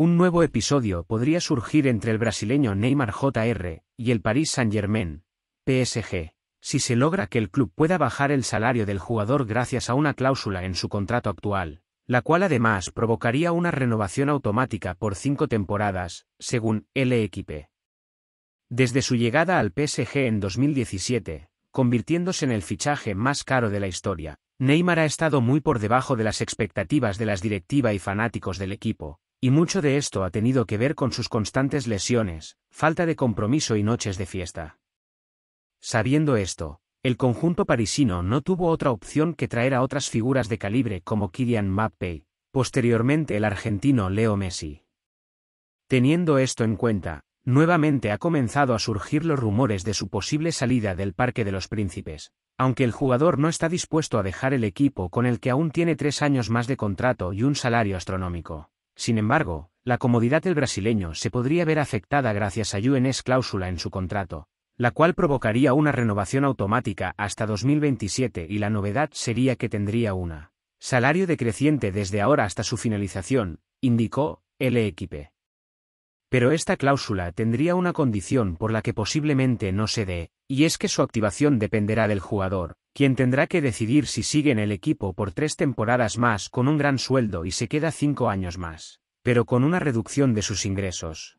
Un nuevo episodio podría surgir entre el brasileño Neymar Jr. y el Paris Saint-Germain, PSG, si se logra que el club pueda bajar el salario del jugador gracias a una cláusula en su contrato actual, la cual además provocaría una renovación automática por cinco temporadas, según L'Equipe. Desde su llegada al PSG en 2017, convirtiéndose en el fichaje más caro de la historia, Neymar ha estado muy por debajo de las expectativas de las directivas y fanáticos del equipo, y mucho de esto ha tenido que ver con sus constantes lesiones, falta de compromiso y noches de fiesta. Sabiendo esto, el conjunto parisino no tuvo otra opción que traer a otras figuras de calibre como Kylian Mbappé, posteriormente el argentino Leo Messi. Teniendo esto en cuenta, nuevamente ha comenzado a surgir los rumores de su posible salida del Parque de los Príncipes, aunque el jugador no está dispuesto a dejar el equipo con el que aún tiene tres años más de contrato y un salario astronómico. Sin embargo, la comodidad del brasileño se podría ver afectada gracias a UNS cláusula en su contrato, la cual provocaría una renovación automática hasta 2027 y la novedad sería que tendría una salario decreciente desde ahora hasta su finalización, indicó el equipe. Pero esta cláusula tendría una condición por la que posiblemente no se dé, y es que su activación dependerá del jugador, quien tendrá que decidir si sigue en el equipo por tres temporadas más con un gran sueldo y se queda cinco años más, pero con una reducción de sus ingresos.